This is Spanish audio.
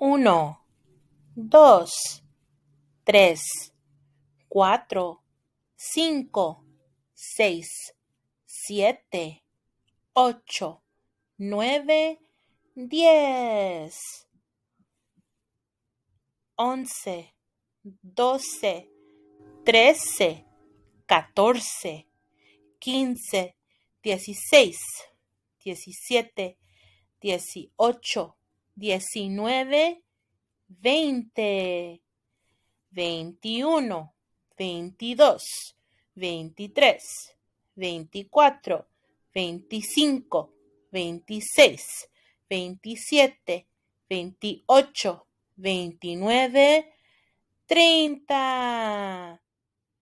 uno, dos, tres, cuatro, cinco, seis, siete, ocho, nueve, diez, once, doce, trece, catorce, quince, dieciséis, diecisiete, dieciocho, 19, 20, 21, 22, 23, 24, 25, 26, 27, 28, 29, 30.